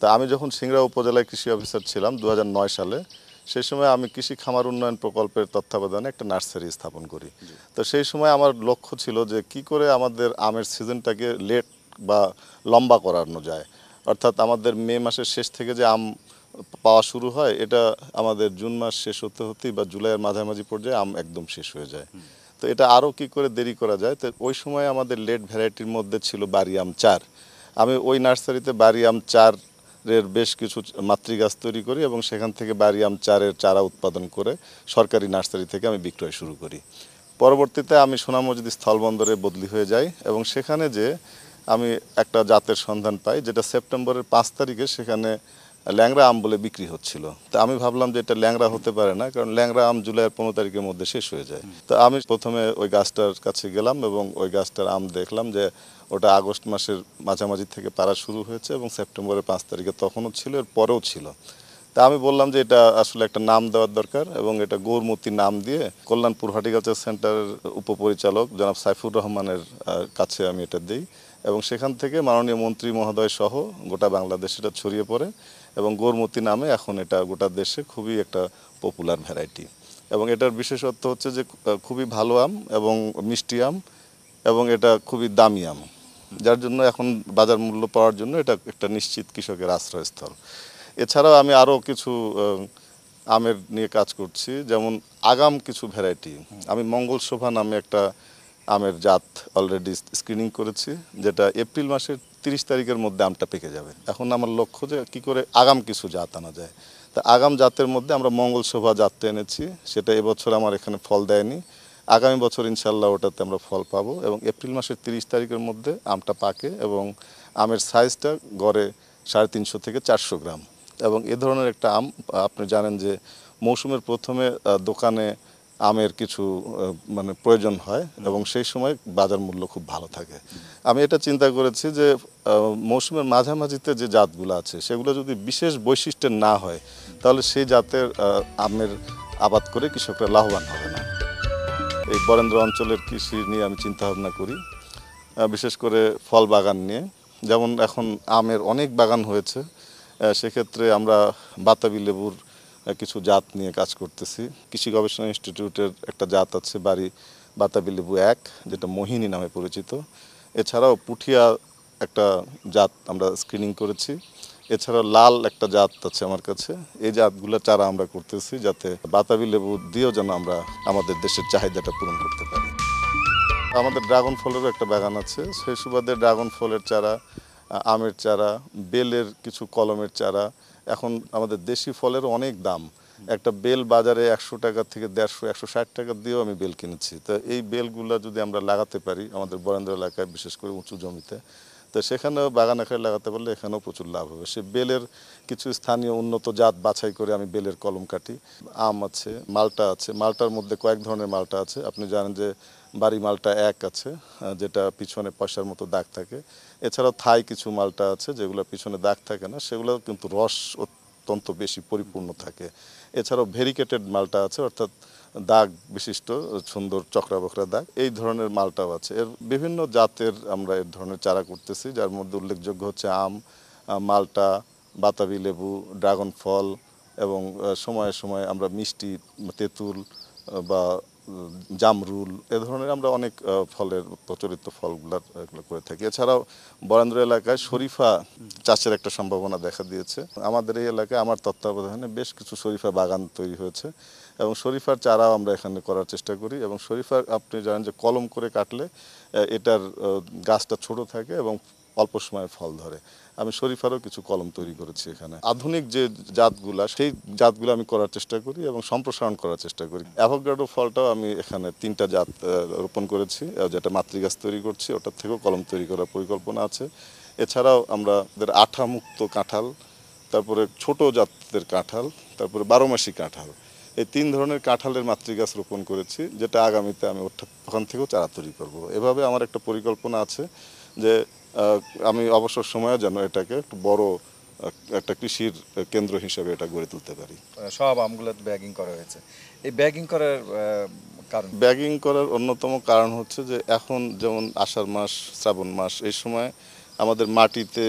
তা আমি যখন সিংড়া উপজেলায় কৃষি অফিসার ছিলাম দু সালে সেই সময় আমি কৃষি খামার উন্নয়ন প্রকল্পের তত্ত্বাবধানে একটা নার্সারি স্থাপন করি তো সেই সময় আমার লক্ষ্য ছিল যে কি করে আমাদের আমের সিজনটাকে লেট বা লম্বা করানো যায় অর্থাৎ আমাদের মে মাসের শেষ থেকে যে আম পাওয়া শুরু হয় এটা আমাদের জুন মাস শেষ হতে হতেই বা জুলাইয়ের মাঝামাঝি পর্যায়ে আম একদম শেষ হয়ে যায় তো এটা আরও কি করে দেরি করা যায় তো ওই সময় আমাদের লেট ভ্যারাইটির মধ্যে ছিল বারি আম চার আমি ওই নার্সারিতে বারি আম চার রাষ্ট্রের বেশ কিছু মাতৃগাছ তৈরি করি এবং সেখান থেকে বাড়ি আম চারের চারা উৎপাদন করে সরকারি নার্সারি থেকে আমি বিক্রয় শুরু করি পরবর্তীতে আমি সোনামসজিদ স্থলবন্দরে বদলি হয়ে যাই এবং সেখানে যে আমি একটা জাতের সন্ধান পাই যেটা সেপ্টেম্বরের পাঁচ তারিখে সেখানে ল্যাংরা আম বলে বিক্রি হচ্ছিল তা আমি ভাবলাম যে এটা ল্যাংরা হতে পারে না কারণ ল্যাংরা আম জুলাইয়ের পনেরো তারিখের মধ্যে শেষ হয়ে যায় তো আমি প্রথমে ওই গাছটার কাছে গেলাম এবং ওই গাছটার আম দেখলাম যে ওটা আগস্ট মাসের মাঝামাঝি থেকে পাড়া শুরু হয়েছে এবং সেপ্টেম্বরের পাঁচ তারিখে তখনও ছিল এর পরেও ছিল তা আমি বললাম যে এটা আসলে একটা নাম দেওয়ার দরকার এবং এটা গৌরমূর্তি নাম দিয়ে কল্যাণপুর হর্টিকালচার সেন্টারের উপপরিচালক জনাব সাইফুর রহমানের কাছে আমি এটা দিই এবং সেখান থেকে মাননীয় মন্ত্রী মহোদয় সহ গোটা বাংলাদেশ এটা ছড়িয়ে পড়ে এবং গোরমতি নামে এখন এটা গোটা দেশে খুবই একটা পপুলার ভ্যারাইটি এবং এটার বিশেষত্ব হচ্ছে যে খুবই ভালো আম এবং মিষ্টি আম এবং এটা খুবই দামি আম যার জন্য এখন বাজার মূল্য পাওয়ার জন্য এটা একটা নিশ্চিত কৃষকের আশ্রয়স্থল এছাড়াও আমি আরও কিছু আমের নিয়ে কাজ করছি যেমন আগাম কিছু ভ্যারাইটি আমি মঙ্গল শোভা নামে একটা আমের জাত অলরেডি স্ক্রিনিং করেছি যেটা এপ্রিল মাসের তিরিশ তারিখের মধ্যে আমটা পেকে যাবে এখন আমার লক্ষ্য যে কী করে আগাম কিছু জাত আনা যায় তা আগাম জাতের মধ্যে আমরা মঙ্গল শোভা জাতটা এনেছি সেটা এবছর আমার এখানে ফল দেয়নি আগামী বছর ইনশাল্লাহ ওটাতে আমরা ফল পাবো এবং এপ্রিল মাসের তিরিশ তারিখের মধ্যে আমটা পাকে এবং আমের সাইজটা গড়ে সাড়ে তিনশো থেকে চারশো গ্রাম এবং এ ধরনের একটা আম আপনি জানেন যে মৌসুমের প্রথমে দোকানে আমের কিছু মানে প্রয়োজন হয় এবং সেই সময় বাজার মূল্য খুব ভালো থাকে আমি এটা চিন্তা করেছি যে মৌসুমের মাঝামাঝিতে যে জাতগুলো আছে সেগুলো যদি বিশেষ বৈশিষ্ট্যের না হয় তাহলে সেই জাতের আমের আবাদ করে কৃষকরা লাভবান হবে না এই বরেন্দ্র অঞ্চলের কৃষি নিয়ে আমি চিন্তা ভাবনা করি বিশেষ করে ফল বাগান নিয়ে যেমন এখন আমের অনেক বাগান হয়েছে সেক্ষেত্রে আমরা বাতাবি লেবুর কিছু জাত নিয়ে কাজ করতেছি কৃষি গবেষণা ইনস্টিটিউটের একটা জাত আছে বাড়ি বাতাবি লেবু এক যেটা মোহিনী নামে পরিচিত এছাড়াও পুঠিয়া একটা জাত আমরা স্ক্রিনিং করেছি এছাড়া লাল একটা জাত আছে আমার কাছে এই জাতগুলো চারা আমরা করতেছি যাতে বাতাবি লেবু দিয়েও যেন আমরা আমাদের দেশের চাহিদাটা পূরণ করতে পারি আমাদের ড্রাগন ফলেরও একটা বাগান আছে সেই সুবাদে ড্রাগন ফলের চারা আমের চারা বেলের কিছু কলমের চারা এখন আমাদের দেশি ফলের অনেক দাম একটা বেল বাজারে একশো টাকা থেকে দেড়শো একশো ষাট টাকা দিয়েও আমি বেল কিনেছি তো এই বেলগুলো যদি আমরা লাগাতে পারি আমাদের বরেন্দ্র এলাকায় বিশেষ করে উঁচু জমিতে তো সেখানেও বাগান আকারে লাগাতে পারলে এখানেও প্রচুর লাভ হবে সে বেলের কিছু স্থানীয় উন্নত জাত বাছাই করে আমি বেলের কলম কাটি আম আছে মালটা আছে মালটার মধ্যে কয়েক ধরনের মালটা আছে আপনি জানেন যে বাড়ি মালটা এক আছে যেটা পিছনে পয়সার মতো দাগ থাকে এছাড়াও থাই কিছু মালটা আছে যেগুলো পিছনে দাগ থাকে না সেগুলো কিন্তু রস অত্যন্ত বেশি পরিপূর্ণ থাকে এছাড়াও ভেরিকেটেড মালটা আছে অর্থাৎ দাগ বিশিষ্ট সুন্দর চক্রাবকরা বকরা দাগ এই ধরনের মালটাও আছে এর বিভিন্ন জাতের আমরা এর ধরনের চারা করতেছি যার মধ্যে উল্লেখযোগ্য হচ্ছে আম মালটা বাতাবি লেবু ড্রাগন ফল এবং সময়ে সময়ে আমরা মিষ্টি তেঁতুল বা জামরুল এ ধরনের আমরা অনেক ফলের প্রচলিত ফলগুলা এগুলো করে থাকি এছাড়াও বরেন্দ্র এলাকায় শরীফা চাষের একটা সম্ভাবনা দেখা দিয়েছে আমাদের এই এলাকায় আমার তত্ত্বাবধানে বেশ কিছু শরীফা বাগান তৈরি হয়েছে এবং শরীফার চারাও আমরা এখানে করার চেষ্টা করি এবং শরিফা আপনি জানেন যে কলম করে কাটলে এটার গাছটা ছোট থাকে এবং অল্প সময়ে ফল ধরে আমি শরীফারও কিছু কলম তৈরি করেছি এখানে আধুনিক যে জাতগুলা সেই জাতগুলো আমি করার চেষ্টা করি এবং সম্প্রসারণ করার চেষ্টা করি অ্যাভোগ্যাডো ফলটাও আমি এখানে তিনটা জাত রোপণ করেছি যেটা মাতৃগাছ তৈরি করছি ওটার থেকেও কলম তৈরি করার পরিকল্পনা আছে এছাড়াও আমরা আঠা মুক্ত কাঁঠাল তারপরে ছোট জাতের কাঁঠাল তারপরে বারোমাসি কাঁঠাল এই তিন ধরনের কাঁঠালের মাতৃগাছ রোপণ করেছি যেটা আগামীতে আমি ওখান থেকেও চারা তৈরি করব। এভাবে আমার একটা পরিকল্পনা আছে যে আমি অবসর সময়ে যেন এটাকে একটু বড় একটা কৃষির কেন্দ্র হিসেবে এটা গড়ে তুলতে পারি মানে সব আমগুলো ব্যাগিং করা হয়েছে এই ব্যাগিং করার কারণ ব্যাগিং করার অন্যতম কারণ হচ্ছে যে এখন যেমন আষাঢ় মাস শ্রাবণ মাস এই সময় আমাদের মাটিতে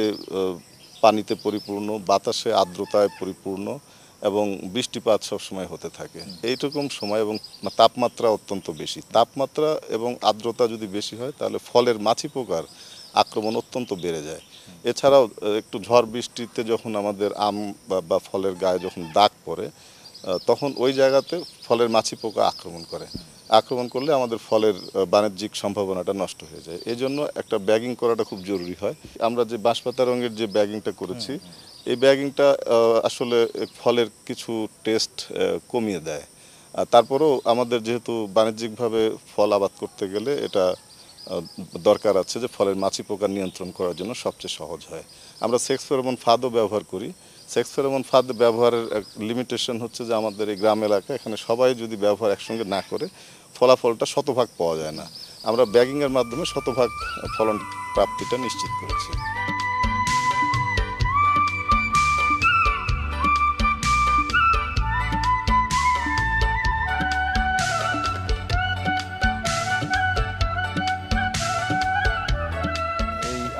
পানিতে পরিপূর্ণ বাতাসে আর্দ্রতায় পরিপূর্ণ এবং বৃষ্টিপাত সবসময় হতে থাকে এইরকম সময় এবং তাপমাত্রা অত্যন্ত বেশি তাপমাত্রা এবং আর্দ্রতা যদি বেশি হয় তাহলে ফলের মাছি পোকার আক্রমণ অত্যন্ত বেড়ে যায় এছাড়াও একটু ঝড় বৃষ্টিতে যখন আমাদের আম বা ফলের গায়ে যখন দাগ পড়ে তখন ওই জায়গাতে ফলের মাছি পোকা আক্রমণ করে আক্রমণ করলে আমাদের ফলের বাণিজ্যিক সম্ভাবনাটা নষ্ট হয়ে যায় এই জন্য একটা ব্যাগিং করাটা খুব জরুরি হয় আমরা যে বাঁশপাতা রঙের যে ব্যাগিংটা করেছি এই ব্যাগিংটা আসলে ফলের কিছু টেস্ট কমিয়ে দেয় তারপরেও আমাদের যেহেতু বাণিজ্যিকভাবে ফল আবাদ করতে গেলে এটা দরকার আছে যে ফলের মাছি পোকা নিয়ন্ত্রণ করার জন্য সবচেয়ে সহজ হয় আমরা সেক্স ফেরোমন ফাঁদও ব্যবহার করি সেক্স ফেরোমন ফাঁদ ব্যবহারের লিমিটেশন হচ্ছে যে আমাদের এই গ্রাম এলাকা এখানে সবাই যদি ব্যবহার একসঙ্গে না করে ফলাফলটা শতভাগ পাওয়া যায় না আমরা ব্যাগিংয়ের মাধ্যমে শতভাগ ফলন প্রাপ্তিটা নিশ্চিত করেছি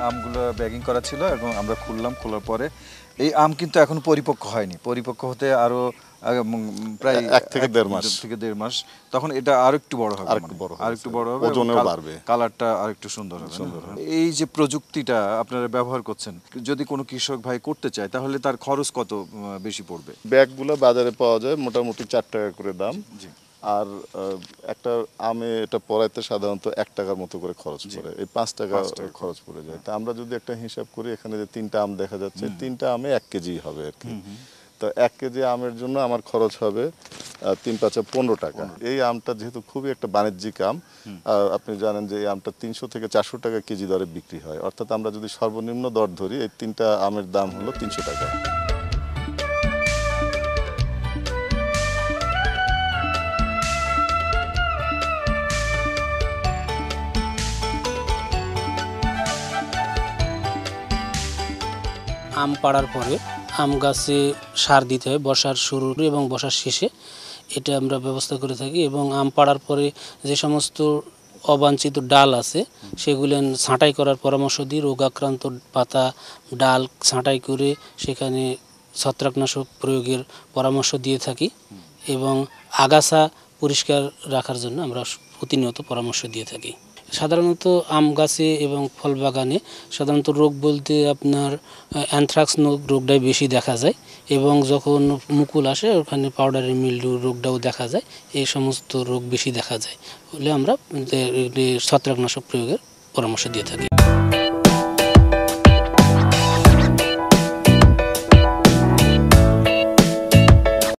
আমগুলো ব্যাগিং করা ছিল এবং আমরা খুললাম খোলার পরে এই আম কিন্তু এখন পরিপক্ক হয়নি পরিপক্ক হতে আরও প্রায় এক থেকে দেড় মাস থেকে দেড় মাস তখন এটা আর একটু বড় হবে আর একটু বড় হবে বাড়বে কালারটা আর একটু সুন্দর হবে এই যে প্রযুক্তিটা আপনারা ব্যবহার করছেন যদি কোনো কৃষক ভাই করতে চায় তাহলে তার খরচ কত বেশি পড়বে ব্যাগগুলো বাজারে পাওয়া যায় মোটামুটি চার টাকা করে দাম আর একটা আমে এটা পড়াইতে সাধারণত এক টাকার মতো করে খরচ পড়ে এই পাঁচ টাকা খরচ পড়ে যায় হ্যাঁ। তা আমরা যদি একটা হিসাব করি এখানে যে তিনটা আম দেখা যাচ্ছে তিনটা আমে এক কেজি হবে আর কি তো এক কেজি আমের জন্য আমার খরচ হবে তিন পাঁচে পনেরো টাকা এই আমটা যেহেতু খুবই একটা বাণিজ্যিক আম আপনি জানেন যে এই আমটা তিনশো থেকে চারশো টাকা কেজি দরে বিক্রি হয় অর্থাৎ আমরা যদি সর্বনিম্ন দর ধরি এই তিনটা আমের দাম হলো তিনশো টাকা আম পাড়ার পরে আম গাছে সার দিতে হয় বসার শুরু এবং বসার শেষে এটা আমরা ব্যবস্থা করে থাকি এবং আম পাড়ার পরে যে সমস্ত অবাঞ্ছিত ডাল আছে সেগুলো ছাঁটাই করার পরামর্শ দিই রোগাক্রান্ত পাতা ডাল ছাঁটাই করে সেখানে ছত্রাকনাশক প্রয়োগের পরামর্শ দিয়ে থাকি এবং আগাছা পরিষ্কার রাখার জন্য আমরা প্রতিনিয়ত পরামর্শ দিয়ে থাকি সাধারণত আম গাছে এবং ফল বাগানে সাধারণত রোগ বলতে আপনার অ্যানথ্রাক্স রোগটাই বেশি দেখা যায় এবং যখন মুকুল আসে ওখানে পাউডারের মিল্ডু রোগটাও দেখা যায় এই সমস্ত রোগ বেশি দেখা যায় বলে আমরা ছত্রাকনাশক প্রয়োগের পরামর্শ দিয়ে থাকি